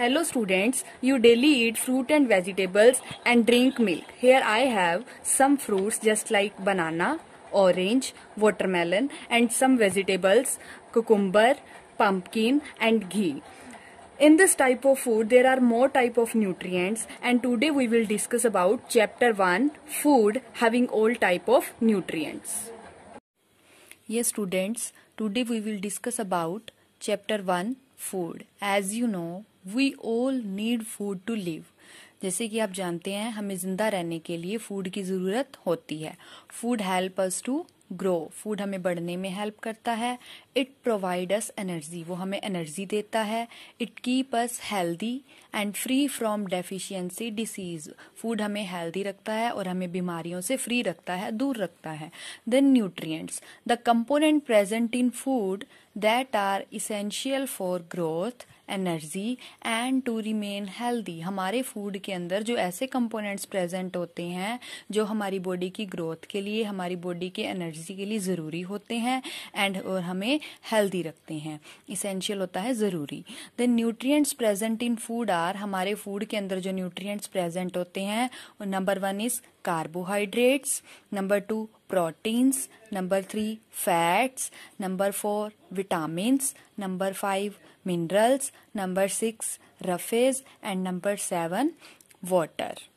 Hello students, you daily eat fruit and vegetables and drink milk. Here I have some fruits just like banana, orange, watermelon and some vegetables, cucumber, pumpkin and ghee. In this type of food there are more type of nutrients and today we will discuss about chapter 1 food having all type of nutrients. Yes students, today we will discuss about chapter one food as you know we all need food to live जैसे कि आप जानते हैं हमें जिंदा रहने के लिए फूड की ज़रूरत होती है food help us to grow food हमें बढ़ने में हेल्प करता है इट प्रोवाइड अस एनर्जी वो हमें एनर्जी देता है it keep us healthy and free from deficiency disease food हमें हेल्दी रखता है और हमें बीमारियों से फ्री रखता है दूर रखता है then nutrients the component present in food that are essential for growth energy and to remain healthy हमारे फूड के अंदर जो ऐसे कंपोनेंट्स प्रेजेंट होते हैं जो हमारी बॉडी की ग्रोथ के लिए हमारी बॉडी के एनर्जी के लिए ज़रूरी होते हैं एंड और हमें हेल्दी रखते हैं इसेंशियल होता है ज़रूरी then nutrients present in food चार हमारे फूड के अंदर जो न्यूट्रिएंट्स प्रेजेंट होते हैं number one is carbohydrates number two proteins number three fats number four vitamins number five minerals number six roughage and number seven water